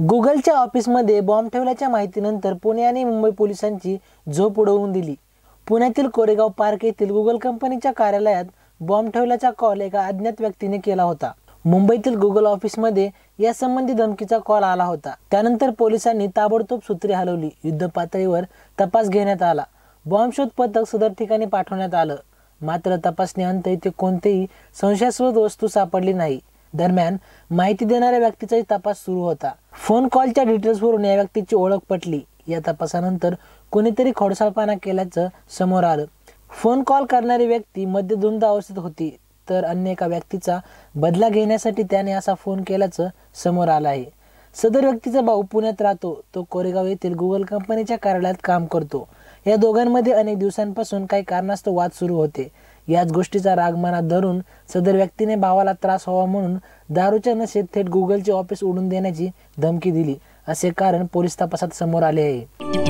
गुगलच्या ऑफिसमध्ये बॉम्ब ठेवल्याच्या माहितीनंतर पुणे आणि मुंबई पोलिसांची झोप उडवून दिली पुण्यातील कोरेगाव पार्क येथील गुगल कंपनीच्या कार्यालयात बॉम्ब ठेवल्याचा कॉल एका अज्ञात व्यक्तीने केला होता मुंबईतील गुगल ऑफिसमध्ये यासंबंधी धमकीचा कॉल आला होता त्यानंतर पोलिसांनी ताबडतोब सूत्रे हलवली युद्ध पातळीवर तपास घेण्यात आला बॉम्ब शोध पथक सदर ठिकाणी पाठवण्यात आलं मात्र तपासणीअंत इथे कोणतेही संशयास्पद वस्तू सापडली नाही दरम्यान माहिती देणाऱ्या व्यक्तीचाही तपास सुरू होता फोन कॉलच्या डिटेल्सवरून या व्यक्तीची ओळख पटली या तपासानंतर कोणीतरी खोडसाळपाना केल्याचं समोर आलं फोन कॉल करणारी व्यक्ती मध्यधुंद अवस्थेत होती तर अन्य एका व्यक्तीचा बदला घेण्यासाठी त्याने असा फोन केल्याचं समोर आलं आहे सदर व्यक्तीचा भाऊ पुण्यात राहतो तो कोरेगाव येथील गुगल कंपनीच्या कार्यालयात काम करतो या दोघांमध्ये अनेक दिवसांपासून काही कारणास्तव वाद सुरू होते याच गोष्टीचा राग मनात धरून सदर व्यक्तीने भावाला त्रास व्हावा म्हणून दारूच्या नशेत थेट गुगलचे ऑफिस उडून देण्याची धमकी दिली असे कारण पोलीस तपासात समोर आले आहे